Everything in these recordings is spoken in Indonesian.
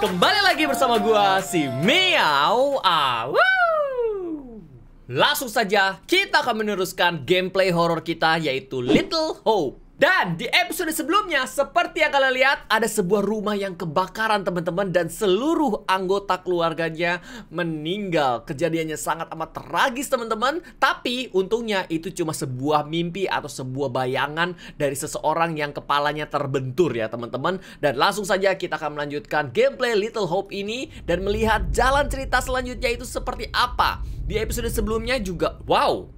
Kembali lagi bersama gua si Miao Awu. Langsung saja kita akan meneruskan gameplay horor kita yaitu Little Hope. Dan di episode sebelumnya, seperti yang kalian lihat, ada sebuah rumah yang kebakaran teman-teman dan seluruh anggota keluarganya meninggal. Kejadiannya sangat amat tragis teman-teman, tapi untungnya itu cuma sebuah mimpi atau sebuah bayangan dari seseorang yang kepalanya terbentur ya teman-teman. Dan langsung saja kita akan melanjutkan gameplay Little Hope ini dan melihat jalan cerita selanjutnya itu seperti apa. Di episode sebelumnya juga, wow,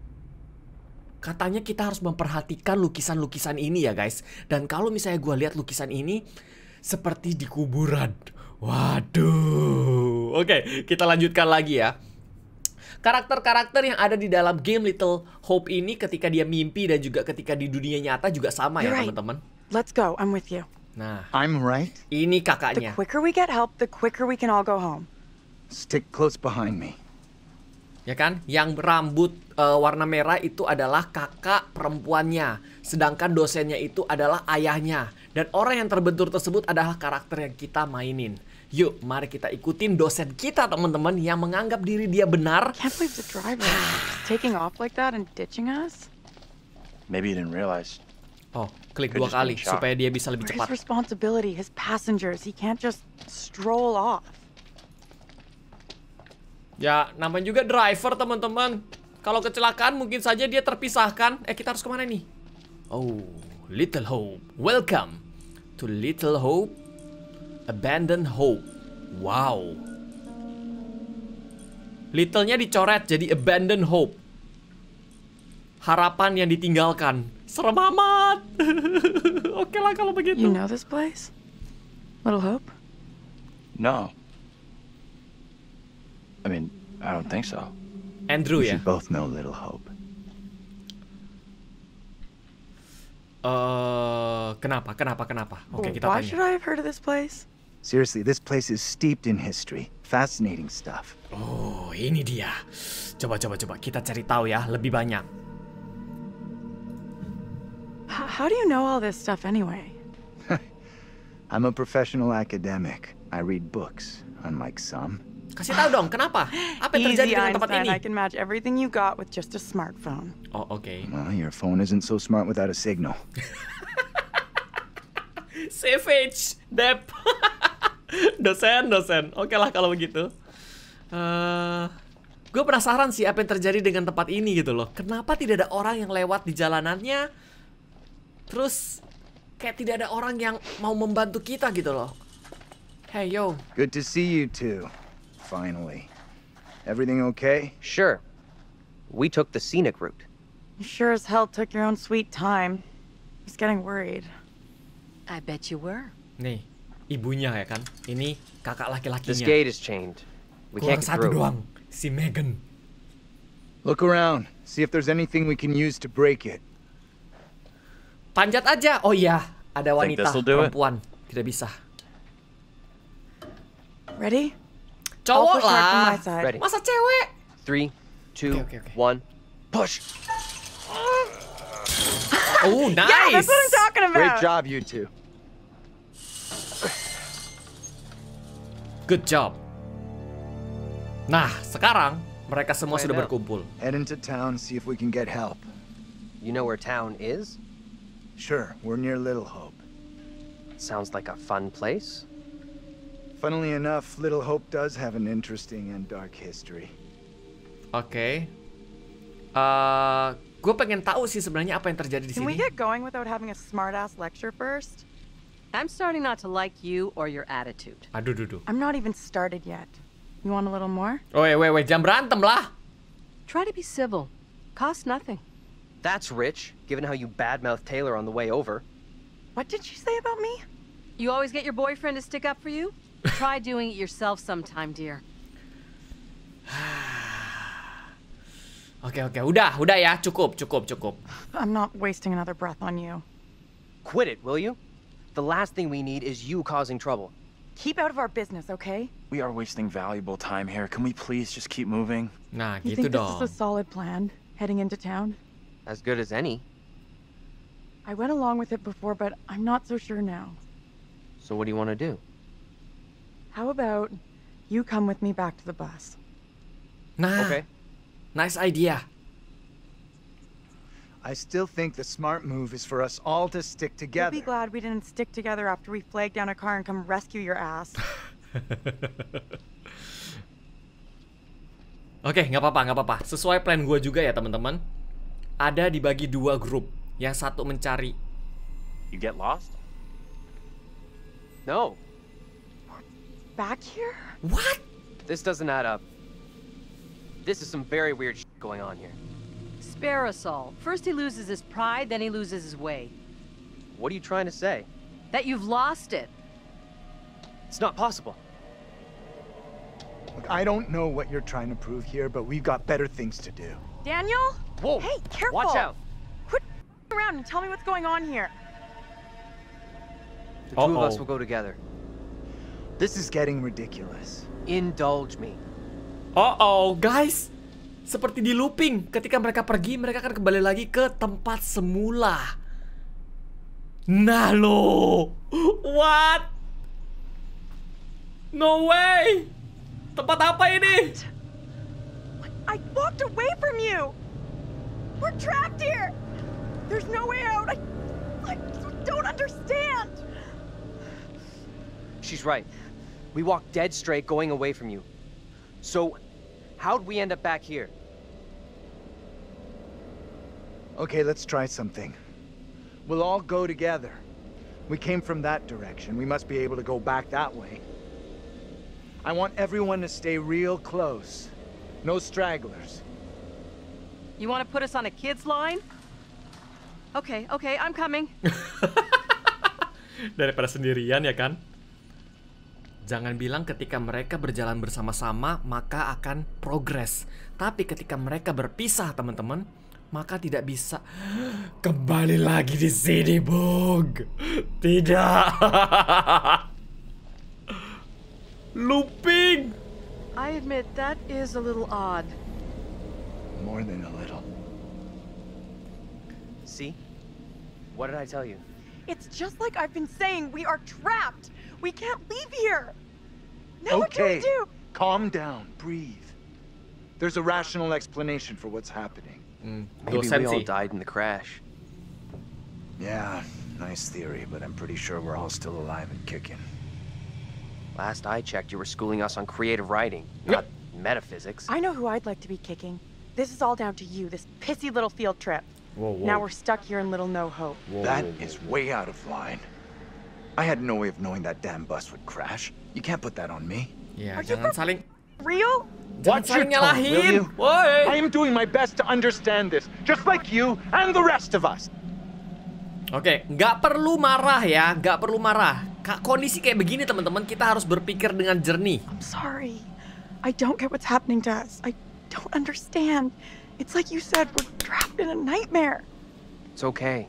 katanya kita harus memperhatikan lukisan-lukisan ini ya guys. Dan kalau misalnya gue lihat lukisan ini seperti di kuburan. Waduh. Oke, kita lanjutkan lagi ya. Karakter-karakter yang ada di dalam game Little Hope ini ketika dia mimpi dan juga ketika di dunia nyata juga sama ya teman-teman. Let's go, I'm with you. Nah, I'm right. Ini kakaknya. The quicker we get help, the quicker we can all go home. Stick close behind me ya kan? Yang rambut e, warna merah itu adalah kakak perempuannya, sedangkan dosennya itu adalah ayahnya. Dan orang yang terbentur tersebut adalah karakter yang kita mainin. Yuk, mari kita ikutin dosen kita teman-teman yang menganggap diri dia benar. Can't believe the driver taking off like that and ditching us. Maybe you didn't realize. Oh, klik dua kali supaya dia bisa lebih cepat. responsibility, his passengers, he can't just stroll off. Ya, namanya juga driver, teman-teman. Kalau kecelakaan mungkin saja dia terpisahkan. Eh, kita harus kemana nih? Oh, Little Hope. Welcome to Little Hope. Abandoned Hope. Wow. Little-nya dicoret jadi Abandoned Hope. Harapan yang ditinggalkan. Serem amat. Oke okay lah kalau begitu. You know this place? Little Hope? No. I mean, I don't think so. Andrew we ya. both know little hope. Uh, kenapa? Kenapa? Kenapa? Oke, okay, kita Why tanya. Why should I have heard of this place? Seriously, this place is steeped in history. Fascinating stuff. Oh, ini dia. Coba coba coba kita cari tahu ya, lebih banyak. How do you know all this stuff anyway? I'm a professional academic. I read books, unlike some. Kasih tahu dong, kenapa? Apa yang terjadi dengan tempat ini? I can match everything you got with just a smartphone. Oh, oke. Okay. Well, your phone isn't so smart without a signal. Savage, Dep. dosen, dosen. Oke okay lah kalau begitu. Uh, eh, gue penasaran sih apa yang terjadi dengan tempat ini gitu loh. Kenapa tidak ada orang yang lewat di jalanannya? Terus kayak tidak ada orang yang mau membantu kita gitu loh. Hey yo. Good to see you too finally. Everything okay? Sure. We took the scenic route. You sure as hell took your own sweet time. I was getting worried. I bet you were. Nih, ibunya ya kan? Ini kakak laki-lakinya. This gate is chained. We Kurang can't get satu Doang, si Megan. Look around. See if there's anything we can use to break it. Panjat aja. Oh iya, ada wanita perempuan. It? Tidak bisa. Ready? Cowok lah. Ready. Masa cewek? Three, two, okay, okay, okay. one, push. oh, nice. Yeah, that's what I'm talking about. Great job, you two. Good job. Nah, sekarang mereka semua sudah berkumpul. Head into town, see if we can get help. You know where town is? Sure, we're near Little Hope. Sounds like a fun place. Funnily enough, Little Hope does have an interesting and dark history. Oke. Okay. Uh, eh, gue pengen tahu sih sebenarnya apa yang terjadi di sini. Can we get going without having a smart ass lecture first? I'm starting not to like you or your attitude. Aduh, duh, duh. I'm not even started yet. You want a little more? Oh, wait, wait, wait. Jam berantem lah. Try to be civil. Cost nothing. That's rich, given how you badmouthed Taylor on the way over. What did she say about me? You always get your boyfriend to stick up for you? Try doing it yourself sometime, dear. okay, okay. udah, udah ya, cukup, cukup, cukup. I'm not wasting another breath on you. Quit it, will you? The last thing we need is you causing trouble. Keep out of our business, okay? We are wasting valuable time here. Can we please just keep moving? Nah, you think dong. this is a solid plan heading into town? As good as any. I went along with it before, but I'm not so sure now. So what do you want to do? How about you come with me back to the bus? Nah. Okay. Nice idea. I still think the smart move is for us all to stick together. We'll be glad we didn't stick together after we flagged down a car and come rescue your ass. Oke, okay, nggak apa-apa, nggak apa-apa. Sesuai plan gue juga ya teman-teman. Ada dibagi dua grup. Yang satu mencari. You get lost? No back here? What? This doesn't add up. This is some very weird shit going on here. Spare us all. First he loses his pride, then he loses his way. What are you trying to say? That you've lost it. It's not possible. Look, I don't know what you're trying to prove here, but we've got better things to do. Daniel? Whoa! Hey, careful! Watch out! Quit around and tell me what's going on here. The uh -oh. two of us will go together. This is getting ridiculous. Indulge me. Oh oh, guys. Seperti di looping, ketika mereka pergi, mereka akan kembali lagi ke tempat semula. Nah lo, what? No way. Tempat apa ini? I walked away from you. We're trapped here. There's no way out. I, I don't understand. She's right. We walked dead straight going away from you. So, how'd we end up back here? Okay, let's try something. We'll all go together. We came from that direction. We must be able to go back that way. I want everyone to stay real close. No stragglers. You want to put us on a kid's line? Okay, okay, I'm coming. Daripada sendirian ya kan? Jangan bilang ketika mereka berjalan bersama-sama maka akan progres. Tapi ketika mereka berpisah, teman-teman, maka tidak bisa kembali lagi di sini, Bung. Tidak. Looping. I admit that is a little odd. More than a little. See? What did I tell you? It's just like I've been saying, we are trapped. We can't leave here. Now okay. what can we do? Calm down, breathe. There's a rational explanation for what's happening. Mm. Maybe we all died in the crash. Yeah, nice theory, but I'm pretty sure we're all still alive and kicking. Last I checked, you were schooling us on creative writing, not metaphysics. I know who I'd like to be kicking. This is all down to you, this pissy little field trip. Whoa, whoa. Now we're stuck here in Little No Hope. Whoa, that is way out of line. I had no way of knowing that damn bus would crash. You can't put that on me. Yeah, Are jangan saling. Real? Jangan your nyalahin. Will you? I am doing my best to understand this, just like you and the rest of us. Oke, okay. nggak perlu marah ya, nggak perlu marah. Kondisi kayak begini teman-teman, kita harus berpikir dengan jernih. I'm sorry, I don't get what's happening to us. I don't understand. It's like you said, we're trapped in a nightmare. It's okay.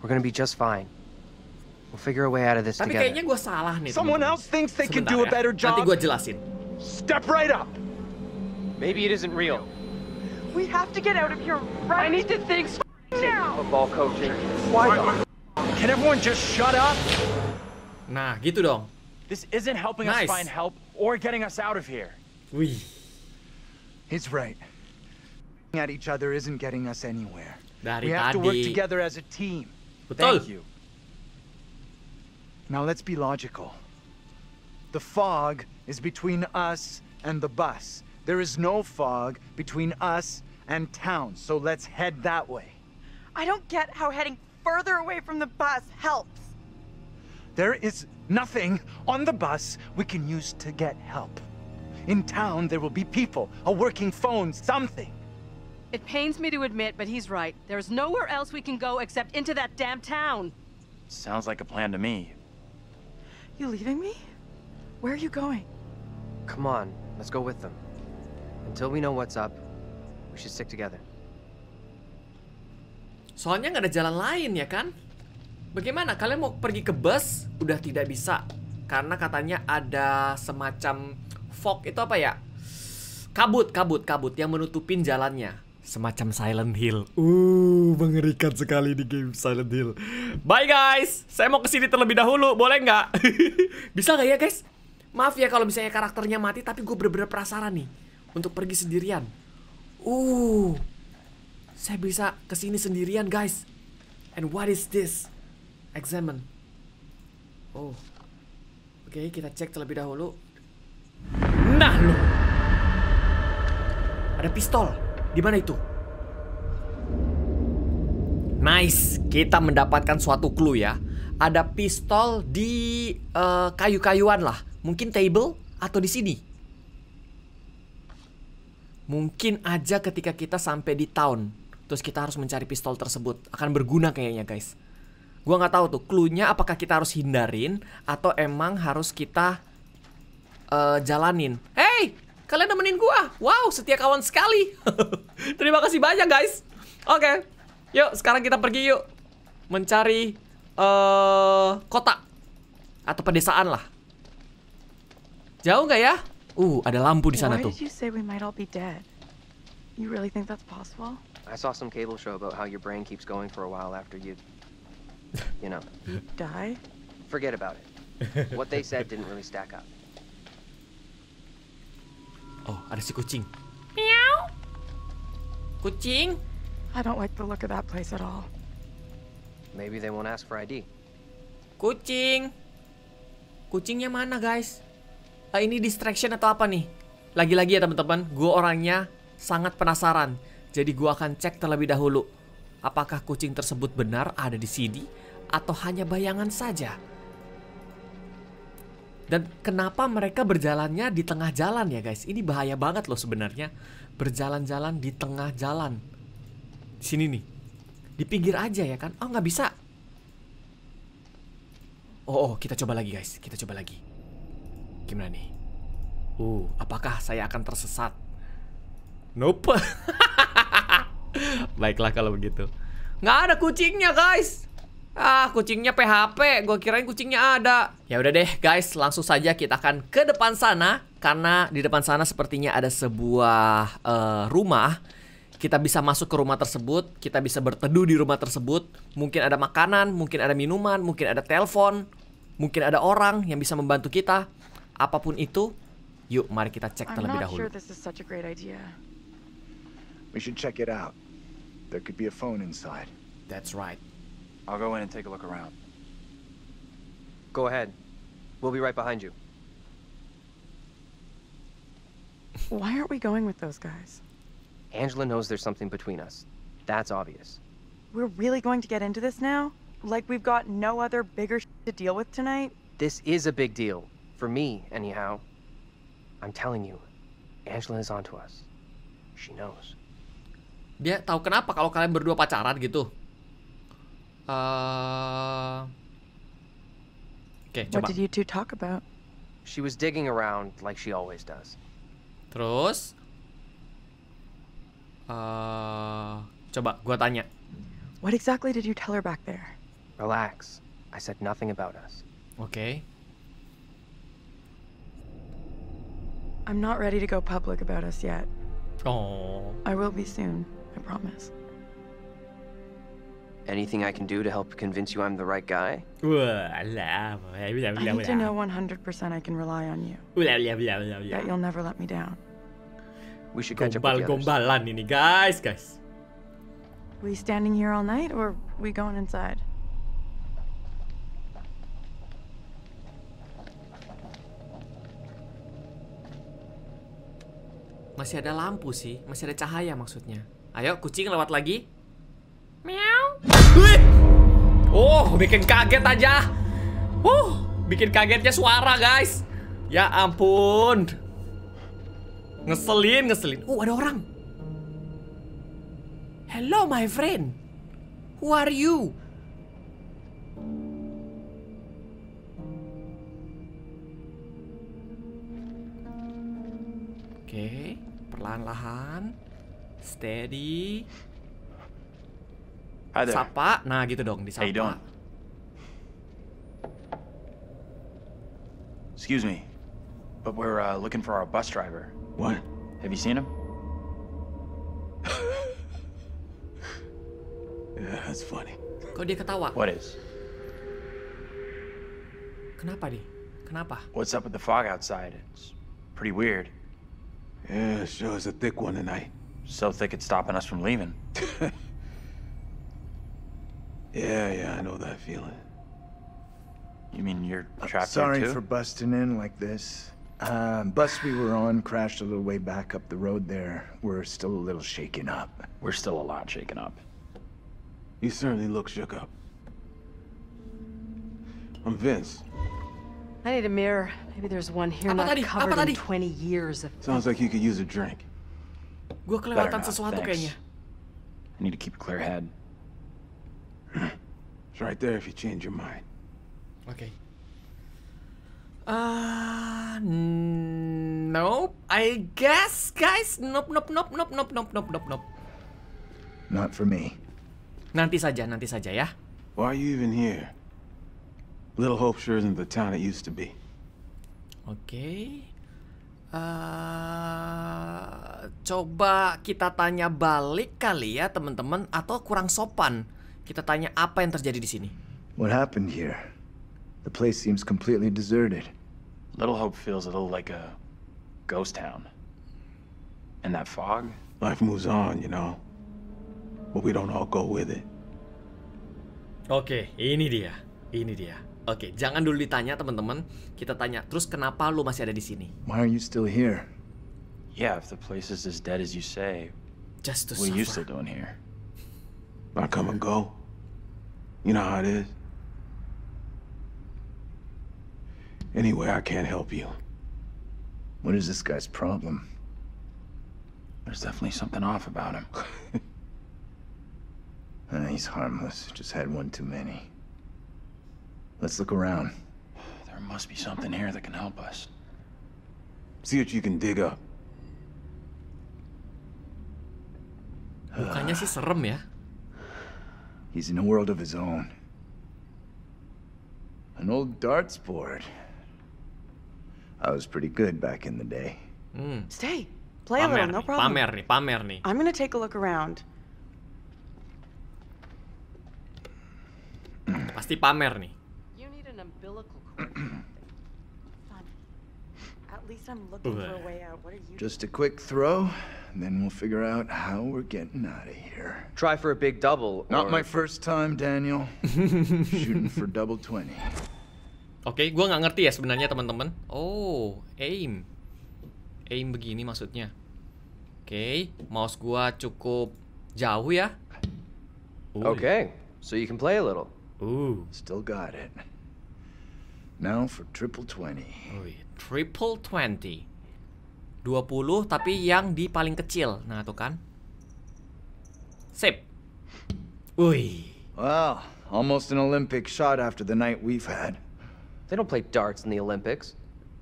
We're gonna be just fine. We'll figure a way out of this Tapi together. kayaknya gue salah nih. Someone temen. else thinks they Sebentar can do ya. a better job. Nanti gue jelasin. Step right up. Maybe it isn't real. We have to get out of here right I need to think now. Football coaching. Why? Can everyone just shut up? Nah, gitu dong. This isn't helping nice. us find help or getting us out of here. We. He's right. At each other isn't getting us anywhere. Dari we have tadi. to work together as a team. Betul. Thank you. Now let's be logical. The fog is between us and the bus. There is no fog between us and town, so let's head that way. I don't get how heading further away from the bus helps. There is nothing on the bus we can use to get help. In town, there will be people, a working phone, something. It pains me to admit, but he's right. There's nowhere else we can go except into that damn town. Sounds like a plan to me. You leaving me? Where are you going? Come on, let's go with them. Until we know what's up, we should stick together. Soalnya nggak ada jalan lain ya kan? Bagaimana kalian mau pergi ke bus? Udah tidak bisa karena katanya ada semacam fog itu apa ya? Kabut, kabut, kabut yang menutupin jalannya semacam Silent Hill. Uh, mengerikan sekali di game Silent Hill. Bye guys, saya mau kesini terlebih dahulu, boleh nggak? Bisa nggak ya guys? Maaf ya kalau misalnya karakternya mati, tapi gue bener-bener penasaran nih untuk pergi sendirian. Uh, saya bisa kesini sendirian guys. And what is this? Examine. Oh, oke okay, kita cek terlebih dahulu. Nah lo, ada pistol. Di mana itu? Nice, kita mendapatkan suatu clue ya. Ada pistol di uh, kayu-kayuan lah. Mungkin table atau di sini. Mungkin aja ketika kita sampai di town, terus kita harus mencari pistol tersebut. Akan berguna kayaknya, guys. Gua nggak tahu tuh clue-nya apakah kita harus hindarin atau emang harus kita uh, jalanin. Hey, Kalian nemenin gua. Wow, setia kawan sekali. Terima kasih banyak, guys. Oke. Okay. Yuk, sekarang kita pergi yuk. Mencari uh, kota atau pedesaan lah. Jauh nggak ya? Uh, ada lampu di sana tuh. You really think that's possible? I saw some cable show about how your brain keeps going for a while after you, you know, die. Forget about it. What they said didn't really stack up. Oh, ada si kucing. Meow. Kucing. I don't like the look of that place at all. Maybe they won't ask for ID. Kucing. Kucingnya mana, guys? Uh, ini distraction atau apa nih? Lagi-lagi ya, teman-teman. Gue orangnya sangat penasaran. Jadi gue akan cek terlebih dahulu. Apakah kucing tersebut benar ada di sini? Atau hanya bayangan saja? Dan kenapa mereka berjalannya di tengah jalan ya guys? Ini bahaya banget loh sebenarnya. Berjalan-jalan di tengah jalan. Sini nih. Di pinggir aja ya kan? Oh nggak bisa. Oh, oh kita coba lagi guys. Kita coba lagi. Gimana nih? Uh, apakah saya akan tersesat? Nope. Baiklah kalau begitu. Nggak ada kucingnya guys. Ah, kucingnya PHP. Gua kirain kucingnya ada. Ya udah deh, guys. Langsung saja kita akan ke depan sana karena di depan sana sepertinya ada sebuah uh, rumah. Kita bisa masuk ke rumah tersebut, kita bisa berteduh di rumah tersebut. Mungkin ada makanan, mungkin ada minuman, mungkin ada telepon, mungkin ada orang yang bisa membantu kita. Apapun itu, yuk mari kita cek terlebih dahulu. We should check it out. There could be a phone inside. That's right. I'll go in and take a look around. Go ahead. We'll be right behind you. Why aren't we going with those guys? Angela knows there's something between us. That's obvious. We're really going to get into this now? Like we've got no other bigger to deal with tonight? This is a big deal. For me, anyhow. I'm telling you, Angela is onto us. She knows. Dia tahu kenapa kalau kalian berdua pacaran gitu? Uh, okay, what did you two talk about? She was digging around like she always does. Terus? Uh, coba, gua tanya. What exactly did you tell her back there? Relax. I said nothing about us. Okay. I'm not ready to go public about us yet. Oh. I will be soon, I promise. Anything I can do to help convince you I'm the right guy? I need to know 100% I can rely on you. That you'll never let me down. We should catch Gombal, up with ini guys, guys. We standing here all night or we going inside? Masih ada lampu sih, masih ada cahaya maksudnya. Ayo, kucing lewat lagi. Meow. Wih. Oh, bikin kaget aja. Uh, bikin kagetnya suara, guys. Ya ampun. Ngeselin, ngeselin. Uh, ada orang. Hello, my friend. Who are you? Oke, okay, perlahan-lahan. Steady. Hi there. Sapa. Nah, gitu dong How you doing? Excuse me, but we're uh, looking for our bus driver. What? Have you seen him? yeah, that's funny. Kok dia ketawa? What is? Kenapa nih? Kenapa? What's up with the fog outside? It's pretty weird. Yeah, sure is a thick one tonight. So thick it's stopping us from leaving. Yeah, yeah, I know that feeling. You mean you're uh, trapped Sorry for busting in like this. Uh, bus we were on crashed a little way back up the road there. We're still a little shaken up. We're still a lot shaken up. You certainly look shook up. I'm Vince. I need a mirror. Maybe there's one here not covered in 20 years of... Sounds like you could use a drink. Gue kelewatan sesuatu I need to keep a clear head. It's right there if you change your mind. Okay. Uh, nope. I guess, guys. Nope, nope, nope, nope, nope, nope, nope, nope, nope. Not for me. Nanti saja, nanti saja ya. Why are you even here? Little Hope sure isn't the town it used to be. Okay. Uh, coba kita tanya balik kali ya teman-teman atau kurang sopan. Kita tanya apa yang terjadi di sini. What happened here? The place seems completely deserted. Little Hope feels a little like a ghost town. And that fog? Life moves on, you know. But we don't all go with it. Oke, okay, ini dia. Ini dia. Oke, okay, jangan dulu ditanya teman-teman. Kita tanya, terus kenapa lu masih ada di sini? Why are you still here? Yeah, if the place is as dead as you say, just to suffer. what are you still doing here? I come and go. You know how it is. Anyway, I can't help you. What is this guy's problem? There's definitely something off about him. uh, he's harmless. Just had one too many. Let's look around. There must be something here that can help us. See what you can dig up. Mukanya sih serem ya. He's in a world of his own. An old darts board. I was pretty good back in the day. Mm. Stay. Play pamerni, a little, no problem. Pamerni, pamerni. I'm gonna take a look around. Pasti pamer You need an umbilical cord. At least I'm looking for a way out. What are you? Just a quick throw. And then we'll figure out how we're getting out of here. Try for a big double. Not or... my first time, Daniel. Shooting for double 20. Oke, okay, gue nggak ngerti ya sebenarnya teman-teman. Oh, aim, aim begini maksudnya. Oke, okay, mouse gua cukup jauh ya. Oke, Okay, so you can play a little. Ooh, still got it. Now for triple twenty. Triple twenty. 20 tapi yang di paling kecil. Nah, tuh kan. Sip. Uy. Wow, almost an Olympic shot after the night we've had. They don't play darts in the Olympics.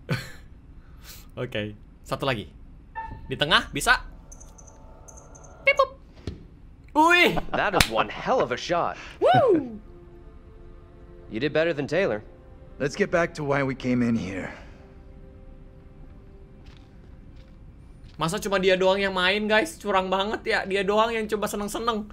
Oke. okay. Satu lagi. Di tengah bisa. Pipup. Uy. That is one hell of a shot. Woo! you did better than Taylor. Let's get back to why we came in here. Masa cuma dia doang yang main guys? Curang banget ya, dia doang yang coba seneng-seneng.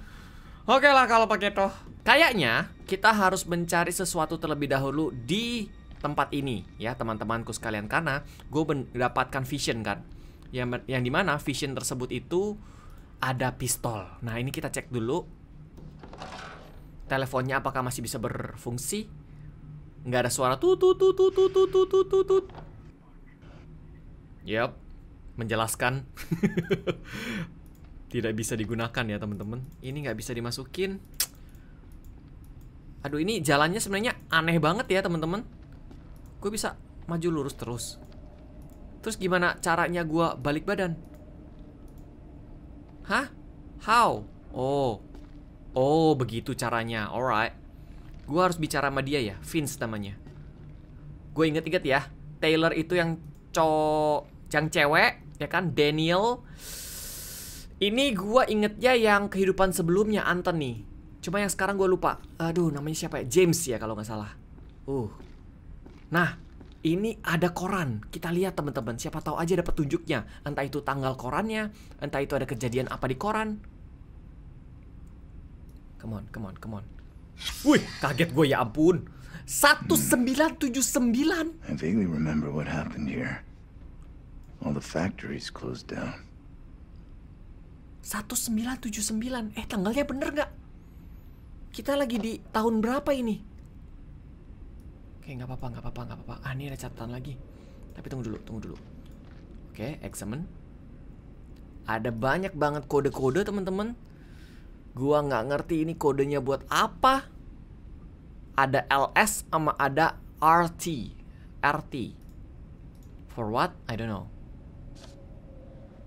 Oke lah kalau pakai toh. Kayaknya kita harus mencari sesuatu terlebih dahulu di tempat ini ya teman-temanku sekalian karena gue mendapatkan vision kan yang yang dimana vision tersebut itu ada pistol nah ini kita cek dulu teleponnya apakah masih bisa berfungsi nggak ada suara tut tut tut tut tut tut tut tut yep menjelaskan tidak bisa digunakan ya teman-teman ini nggak bisa dimasukin aduh ini jalannya sebenarnya aneh banget ya teman-teman gue bisa maju lurus terus terus gimana caranya gue balik badan hah how oh oh begitu caranya alright gue harus bicara sama dia ya Vince namanya gue inget-inget ya Taylor itu yang cowok yang cewek ya kan Daniel ini gue ingetnya yang kehidupan sebelumnya Anthony cuma yang sekarang gue lupa aduh namanya siapa ya James ya kalau nggak salah uh nah ini ada koran kita lihat teman-teman siapa tahu aja ada petunjuknya entah itu tanggal korannya entah itu ada kejadian apa di koran come on come on come on wih kaget gue ya ampun 1979 hmm. I vaguely remember what happened here All the factories closed down. 1979. Eh, tanggalnya bener nggak? Kita lagi di tahun berapa ini? Oke, nggak apa-apa, nggak apa-apa, nggak apa-apa. Ah, ini ada catatan lagi. Tapi tunggu dulu, tunggu dulu. Oke, examen. Ada banyak banget kode-kode, teman-teman. Gua nggak ngerti ini kodenya buat apa. Ada LS sama ada RT. RT. For what? I don't know.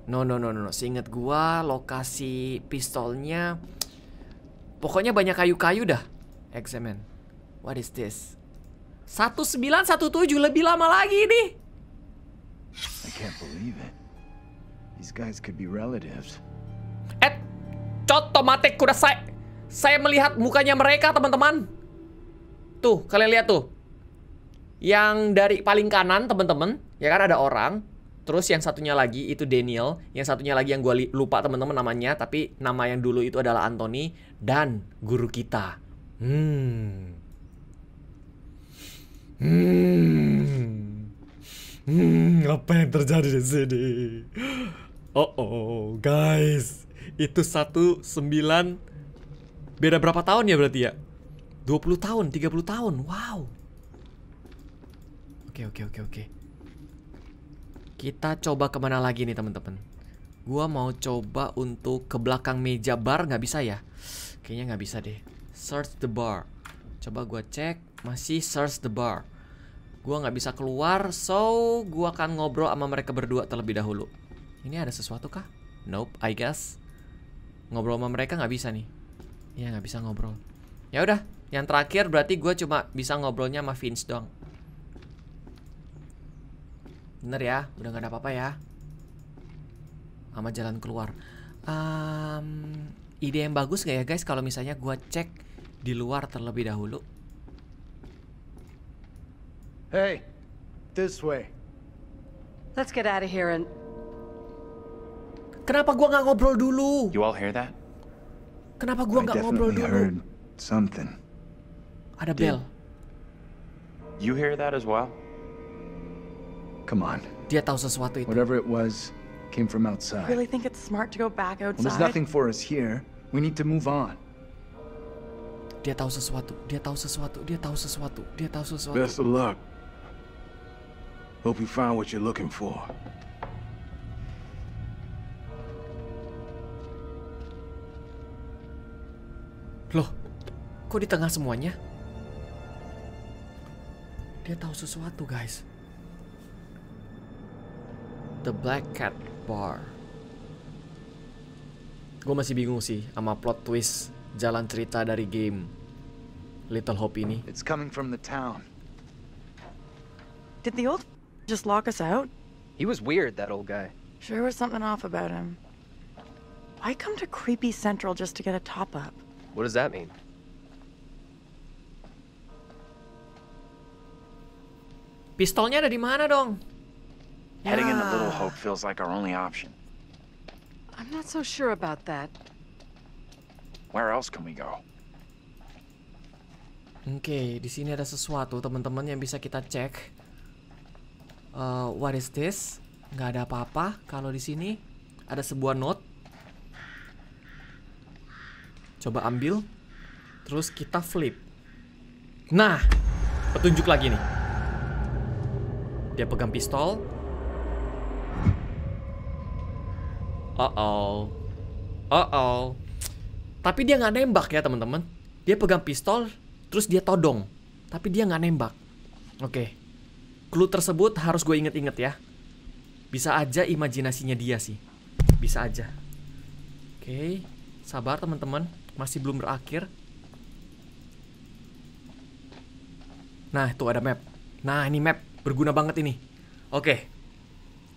No no no no, no. seingat gua lokasi pistolnya pokoknya banyak kayu-kayu dah. Examine. What is this? 1917 lebih lama lagi nih. I can't believe it. These guys could be relatives. Eh, tomatik kuda saya, Saya melihat mukanya mereka, teman-teman. Tuh, kalian lihat tuh. Yang dari paling kanan, teman-teman. Ya kan ada orang. Terus yang satunya lagi itu Daniel, yang satunya lagi yang gue lupa teman-teman namanya, tapi nama yang dulu itu adalah Anthony dan guru kita. Hmm. Hmm. Hmm, apa yang terjadi di sini? Oh, oh, guys. Itu satu sembilan beda berapa tahun ya berarti ya? 20 tahun, 30 tahun. Wow. Oke, okay, oke, okay, oke, okay, oke. Kita coba kemana lagi nih teman-teman? Gua mau coba untuk ke belakang meja bar nggak bisa ya? Kayaknya nggak bisa deh. Search the bar. Coba gue cek, masih search the bar. Gua nggak bisa keluar, so gue akan ngobrol sama mereka berdua terlebih dahulu. Ini ada sesuatu kah? Nope, I guess. Ngobrol sama mereka nggak bisa nih. Ya nggak bisa ngobrol. Ya udah, yang terakhir berarti gue cuma bisa ngobrolnya sama Vince doang. Bener ya, udah gak ada apa-apa ya. Sama jalan keluar. Um, ide yang bagus gak ya guys kalau misalnya gue cek di luar terlebih dahulu? Hey, this way. Let's get out of here and... Kenapa gua nggak ngobrol dulu? You all hear that? Kenapa gua nggak ngobrol dulu? Heard something. Ada Did... bel. You hear that as well? Come on. Dia tahu sesuatu itu. Whatever it was came from outside. really think it's smart to go back outside? Well, there's nothing for us here. We need to move on. Dia tahu sesuatu. Dia tahu sesuatu. Dia tahu sesuatu. Dia tahu sesuatu. Best of luck. Hope you find what you're looking for. Loh, kok di tengah semuanya? Dia tahu sesuatu, guys. The Black Cat Bar. Gue masih bingung sih sama plot twist jalan cerita dari game Little Hope ini. It's coming from the town. Did the old just lock us out? He was weird, that old guy. Sure was something off about him. Why come to Creepy Central just to get a top-up? What does that mean? Pistolnya ada di mana dong? yeah. Heading into Little Hope feels like our only option. I'm not so sure about that. Where else can we go? Oke, okay, di sini ada sesuatu teman-teman yang bisa kita cek. Uh, what is this? Gak ada apa-apa. Kalau di sini ada sebuah note. Coba ambil. Terus kita flip. Nah, petunjuk lagi nih. Dia pegang pistol, Uh oh. Uh oh. Tapi dia nggak nembak ya teman-teman. Dia pegang pistol, terus dia todong. Tapi dia nggak nembak. Oke. Okay. Clue tersebut harus gue inget-inget ya. Bisa aja imajinasinya dia sih. Bisa aja. Oke. Okay. Sabar teman-teman. Masih belum berakhir. Nah, itu ada map. Nah, ini map berguna banget ini. Oke. Okay.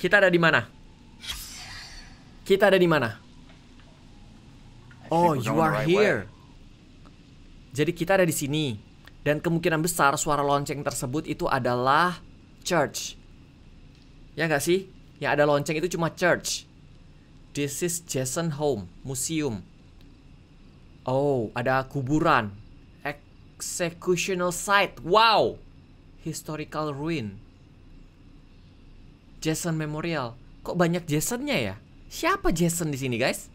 Kita ada di mana? Kita ada di mana? Oh, you are right here. Way. Jadi kita ada di sini. Dan kemungkinan besar suara lonceng tersebut itu adalah church. Ya nggak sih? Yang ada lonceng itu cuma church. This is Jason Home, museum. Oh, ada kuburan. Executional site. Wow. Historical ruin. Jason Memorial. Kok banyak Jasonnya ya? Siapa Jason di sini, guys?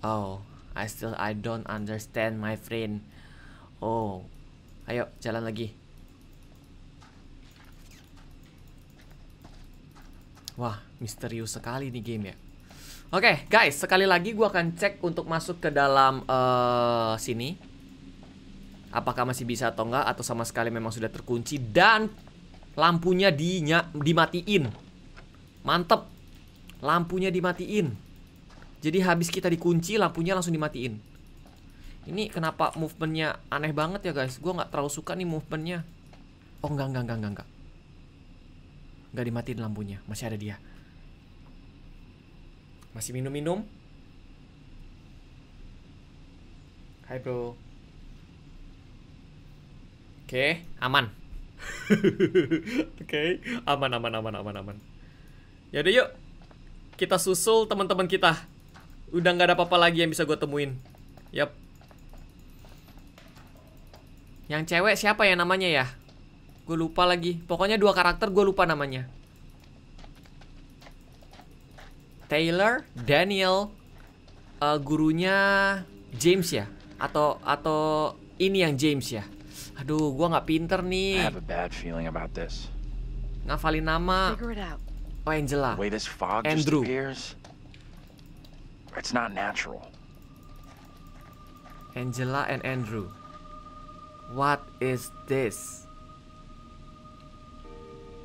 Oh, I still I don't understand my friend. Oh. Ayo, jalan lagi. Wah, misterius sekali nih game ya. Oke, okay, guys, sekali lagi gue akan cek untuk masuk ke dalam uh, sini. Apakah masih bisa atau enggak atau sama sekali memang sudah terkunci dan lampunya dinya dimatiin. Mantep. Lampunya dimatiin. Jadi habis kita dikunci, lampunya langsung dimatiin. Ini kenapa movementnya aneh banget ya guys? Gue nggak terlalu suka nih movementnya. Oh enggak enggak enggak enggak enggak. Enggak dimatiin lampunya, masih ada dia. Masih minum-minum. Hai bro. Oke, okay, aman. Oke, okay, aman aman aman aman aman ya udah yuk. Kita susul teman-teman kita. Udah nggak ada apa-apa lagi yang bisa gue temuin. Yap. Yang cewek siapa ya namanya ya? Gue lupa lagi. Pokoknya dua karakter gue lupa namanya. Taylor, Daniel, uh, gurunya James ya? Atau atau ini yang James ya? Aduh, gue nggak pinter nih. I have Ngafalin nama. Figure it out. Oh, Angela. The way this fog Andrew. just appears, it's not natural. Angela and Andrew. What is this?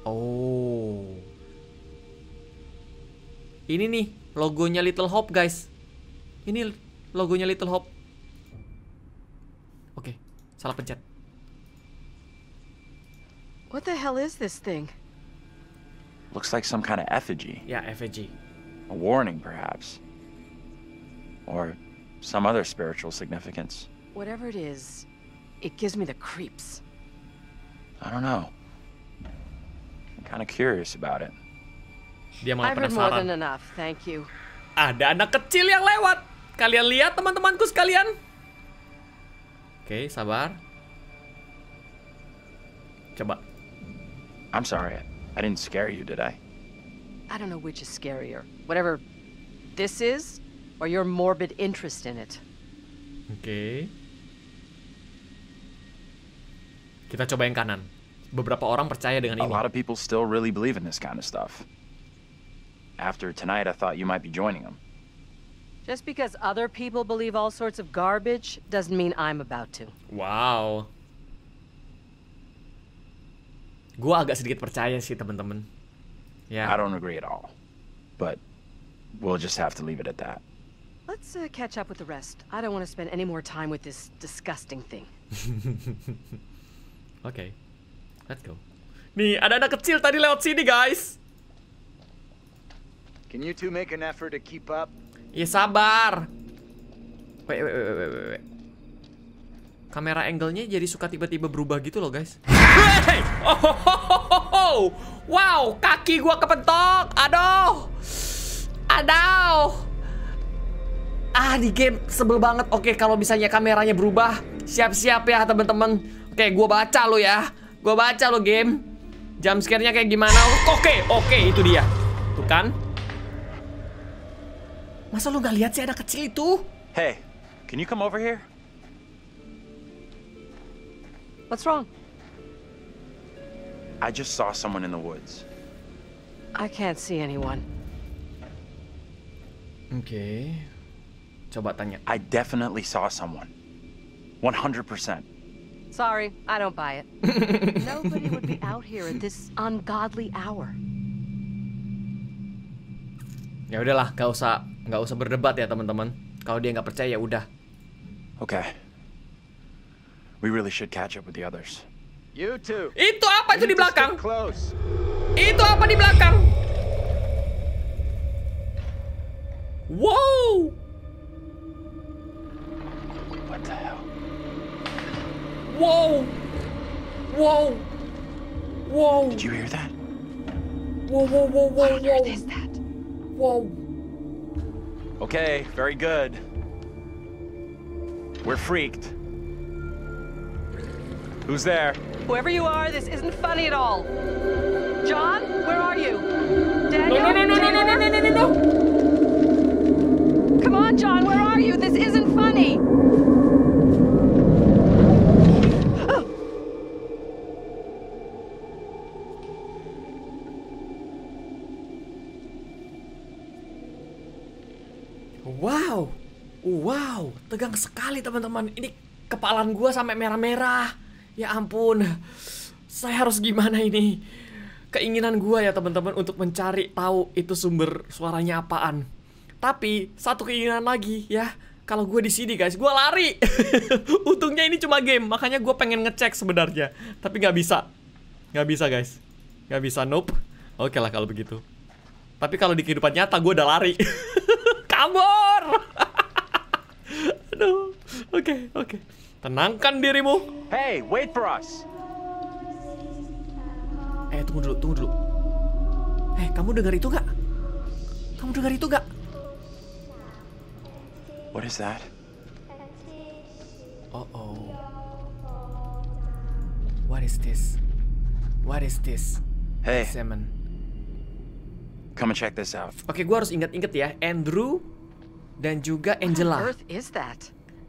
Oh. Ini nih logonya Little Hope, guys. Ini logonya Little Hope. Oke, okay, salah pencet. What the hell is this thing? Looks like some kind of effigy. Yeah, effigy. A warning, perhaps. Or some other spiritual significance. Whatever it is, it gives me the creeps. I don't know. I'm kind of curious about it. Dia malah penasaran. enough, thank you. Ada anak kecil yang lewat. Kalian lihat teman-temanku sekalian. Oke, okay, sabar. Coba. I'm sorry. I didn't scare you, did I? I don't know which is scarier. Whatever this is, or your morbid interest in it. Okay. Kita coba yang kanan. Beberapa orang percaya dengan ini. A lot of people still really believe in this kind of stuff. After tonight, I thought you might be joining them. Just because other people believe all sorts of garbage doesn't mean I'm about to. Wow. gue agak sedikit percaya sih temen-temen. Ya. Yeah. I don't agree at all, but we'll just have to leave it at that. Let's uh, catch up with the rest. I don't want to spend any more time with this disgusting thing. okay, let's go. Nih, ada anak kecil tadi lewat sini, guys. Can you two make an effort to keep up? Ya sabar. Wait, wait, wait, wait, wait kamera angle-nya jadi suka tiba-tiba berubah gitu loh guys. Hey! Oh, ho, ho, ho, wow, kaki gua kepentok. Aduh. Aduh. Ah, di game sebel banget. Oke, kalau misalnya kameranya berubah, siap-siap ya teman-teman. Oke, gua baca lo ya. Gua baca lo game. Jam scare-nya kayak gimana? Oke, oke, itu dia. Tuh kan? Masa lu nggak lihat sih ada kecil itu? Hey, can you come over here? What's wrong? I just saw someone in the woods. I can't see anyone. Okay. Coba tanya. I definitely saw someone. 100%. Sorry, I don't buy it. Nobody would be out here at this ungodly hour. Ya udahlah, nggak usah nggak usah berdebat ya teman-teman. Kalau dia nggak percaya ya udah. Okay. We really should catch up with the others. You too. Itu apa itu di belakang? Close. Itu apa di belakang? Whoa! What the hell? Whoa. Whoa. Whoa. Did you hear that? Whoa, whoa, whoa, whoa, what whoa. What is that? Whoa. Okay, very good. We're freaked. Who's there? Whoever you are, this isn't funny at all. John, where are you? Daniel? No, no, no, no, no, no, no, no, no, no. Come on, John, where are you? This isn't funny. Wow, wow, tegang sekali teman-teman. Ini kepalan gue sampai merah-merah. Ya ampun, saya harus gimana ini? Keinginan gue ya teman-teman untuk mencari tahu itu sumber suaranya apaan. Tapi satu keinginan lagi ya, kalau gue di sini guys, gue lari. Untungnya ini cuma game, makanya gue pengen ngecek sebenarnya, tapi nggak bisa, nggak bisa guys, nggak bisa nope. Oke okay lah kalau begitu. Tapi kalau di kehidupan nyata gue udah lari, kabur. Aduh, oke okay, oke. Okay. Tenangkan dirimu. Hey, wait for us. Eh, tunggu dulu, tunggu dulu. Eh, kamu dengar itu gak? Kamu dengar itu gak? What is that? Oh oh. What is this? What is this? Hey. Simon. Come and check this out. Oke, okay, gue harus ingat-ingat ya. Andrew dan juga Angela. What earth is that?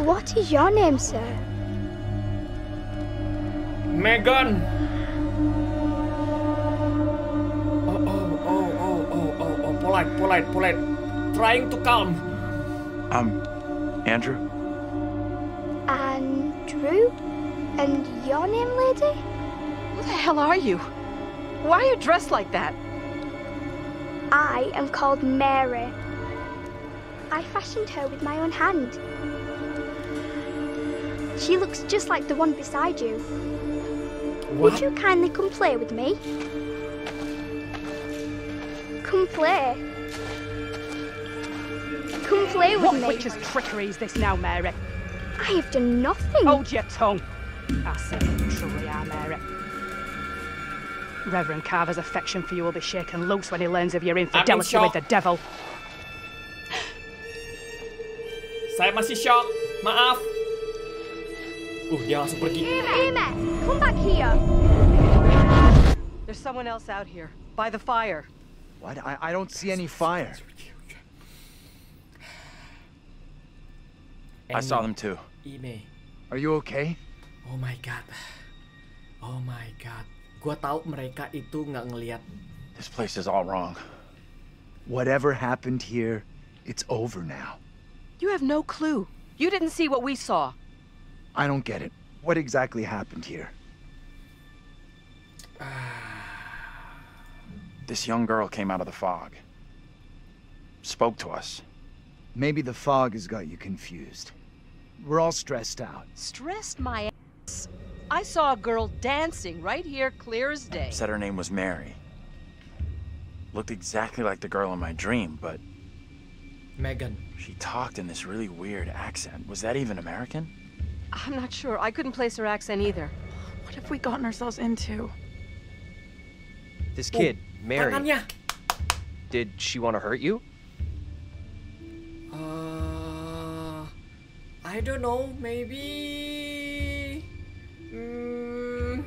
What is your name, sir? Megan! Oh, oh, oh, oh, oh, oh, oh, polite, polite, polite. Trying to calm. Um, Andrew? Andrew? And your name, lady? Who the hell are you? Why are you dressed like that? I am called Mary. I fashioned her with my own hand. She looks just like the one beside you. What? Would you kindly come play with me? Come play. Come play with what me. What witch's trickery is this now, Mary? I have done nothing. Hold your tongue. I said truly are, ah, Mary. Reverend Carver's affection for you will be shaken loose when he learns of your infidelity with the devil. Saya masih shock. Maaf. Uh, dia langsung pergi. come back here. There's someone else out here, by the fire. What? I, I don't see any fire. I saw them too. Ime. Are you okay? Oh my god. Oh my god. Gua tahu mereka itu nggak ngelihat. This place is all wrong. Whatever happened here, it's over now. You have no clue. You didn't see what we saw. I don't get it. What exactly happened here? this young girl came out of the fog. Spoke to us. Maybe the fog has got you confused. We're all stressed out. Stressed my ass? I saw a girl dancing right here clear as day. Said her name was Mary. Looked exactly like the girl in my dream, but... Megan. She talked in this really weird accent. Was that even American? I'm not sure. I couldn't place her accent either. What have we gotten ourselves into? This kid, oh, Mary. Did she want to hurt you? Uh, I don't know. Maybe. Um,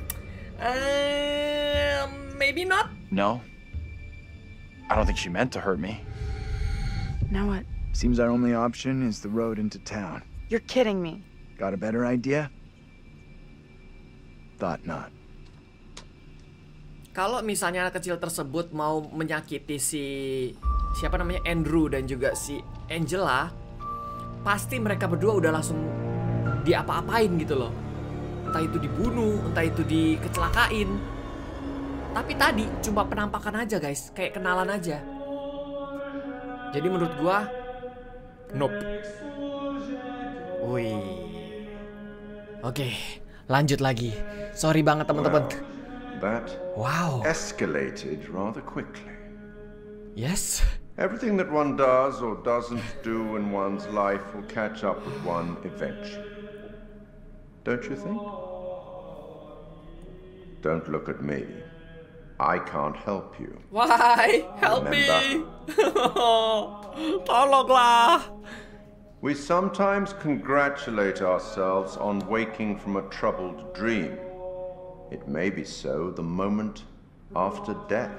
uh, maybe not. No. I don't think she meant to hurt me. Now what? Seems our only option is the road into town. You're kidding me. Got a better idea? Thought not. Kalau misalnya anak kecil tersebut mau menyakiti si siapa namanya Andrew dan juga si Angela, pasti mereka berdua udah langsung diapa-apain gitu loh. Entah itu dibunuh, entah itu dikecelakain. Tapi tadi cuma penampakan aja guys, kayak kenalan aja. Jadi menurut gua, nope. Wih. Oke, lanjut lagi. Sorry banget teman-teman. Well, that wow. escalated rather quickly. Yes. Everything that one does or doesn't do in one's life will catch up with one eventually. Don't you think? Don't look at me. I can't help you. Why? Help Remember? me. Tolonglah. We sometimes congratulate ourselves on waking from a troubled dream. It may be so the moment after death.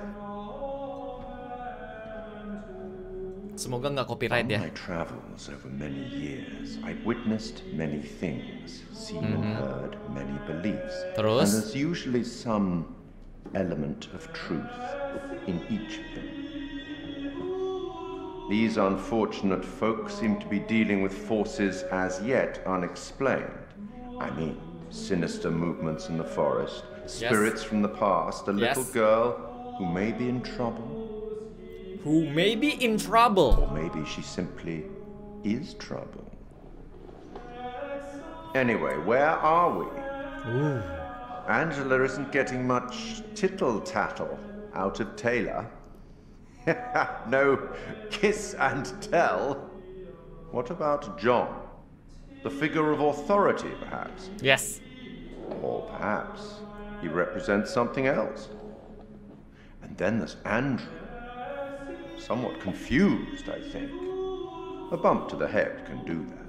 Semoga nggak copyright ya. my travels over many years, I witnessed many things, seen mm -hmm. and mm-hmm. heard many beliefs. Terus? And there's usually some element of truth in each of them. These unfortunate folk seem to be dealing with forces as yet unexplained. I mean, sinister movements in the forest, spirits yes. from the past, a yes. little girl who may be in trouble. Who may be in trouble. Or maybe she simply is trouble. Anyway, where are we? Ooh. Angela isn't getting much tittle tattle out of Taylor. no, kiss and tell. What about John? The figure of authority, perhaps? Yes. Or perhaps he represents something else. And then there's Andrew. Somewhat confused, I think. A bump to the head can do that.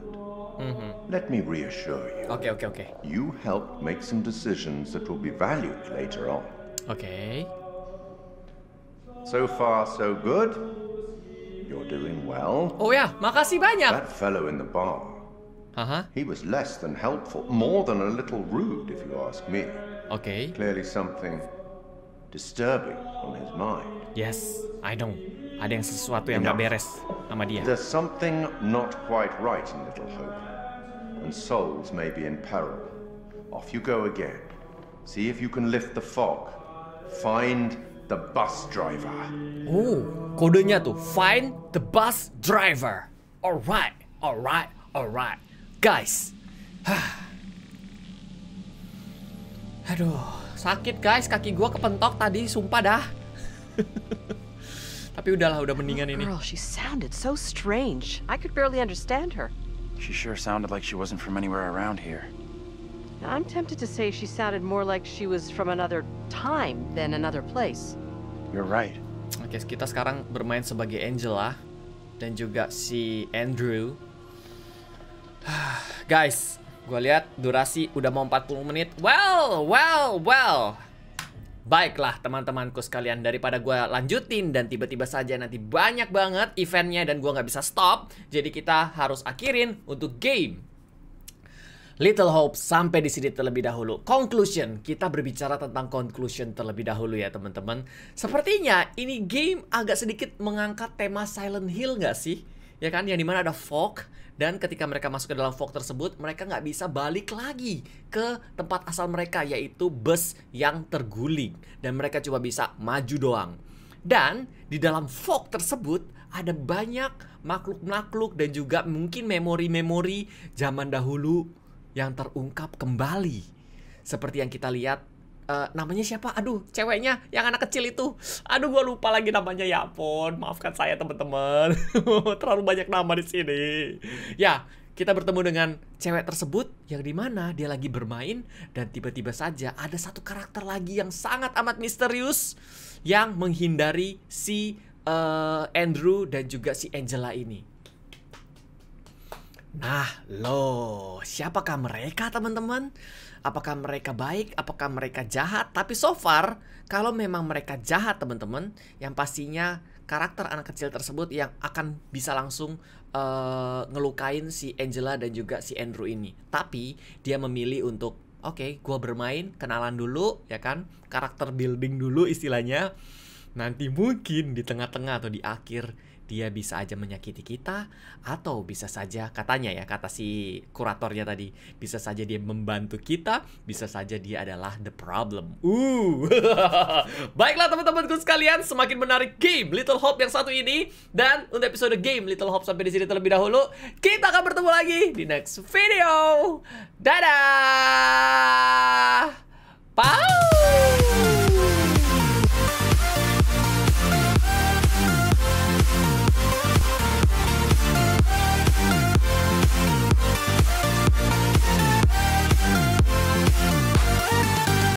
Mm-hmm. Let me reassure you. Okay, okay, okay. You helped make some decisions that will be valued later on. Okay. So far, so good. You're doing well. Oh yeah, makasih banyak. That fellow in the bar. Uh-huh. He was less than helpful, more than a little rude, if you ask me. Okay. Clearly something disturbing on his mind. Yes, I know. Ada yang sesuatu yang nggak beres sama dia. There's something not quite right in Little Hope, and souls may be in peril. Off you go again. See if you can lift the fog. Find the bus driver. Oh, kodenya tuh find the bus driver. Alright, alright, alright. Guys. Aduh, sakit guys, kaki gua kepentok tadi, sumpah dah. Tapi udahlah, udah mendingan ini. Girl, she sounded so strange. I could barely understand her. She sure sounded like she wasn't from anywhere around here. I'm tempted to say she sounded more like she was from another time than another place. You're right. Oke, okay, kita sekarang bermain sebagai Angela dan juga si Andrew. Guys, gue lihat durasi udah mau 40 menit. Well, well, well. Baiklah teman-temanku sekalian daripada gue lanjutin dan tiba-tiba saja nanti banyak banget eventnya dan gue nggak bisa stop. Jadi kita harus akhirin untuk game Little Hope sampai di sini terlebih dahulu. Conclusion, kita berbicara tentang conclusion terlebih dahulu ya teman-teman. Sepertinya ini game agak sedikit mengangkat tema Silent Hill nggak sih? Ya kan, yang dimana ada fog, dan ketika mereka masuk ke dalam fog tersebut mereka nggak bisa balik lagi ke tempat asal mereka yaitu bus yang terguling dan mereka cuma bisa maju doang dan di dalam fog tersebut ada banyak makhluk-makhluk dan juga mungkin memori-memori zaman dahulu yang terungkap kembali seperti yang kita lihat uh, namanya siapa? Aduh, ceweknya yang anak kecil itu. Aduh, gue lupa lagi namanya. Ya ampun, maafkan saya teman-teman. Terlalu banyak nama di sini. Ya, kita bertemu dengan cewek tersebut yang dimana dia lagi bermain dan tiba-tiba saja ada satu karakter lagi yang sangat amat misterius yang menghindari si uh, Andrew dan juga si Angela ini. Nah, loh, siapakah mereka teman-teman? Apakah mereka baik? Apakah mereka jahat? Tapi so far, kalau memang mereka jahat teman-teman, yang pastinya karakter anak kecil tersebut yang akan bisa langsung uh, ngelukain si Angela dan juga si Andrew ini. Tapi dia memilih untuk oke, okay, gua bermain, kenalan dulu, ya kan? Karakter building dulu istilahnya. Nanti mungkin di tengah-tengah atau di akhir dia bisa aja menyakiti kita atau bisa saja katanya ya kata si kuratornya tadi bisa saja dia membantu kita bisa saja dia adalah the problem uh baiklah teman-temanku sekalian semakin menarik game Little Hope yang satu ini dan untuk episode game Little Hope sampai di sini terlebih dahulu kita akan bertemu lagi di next video dadah Bye!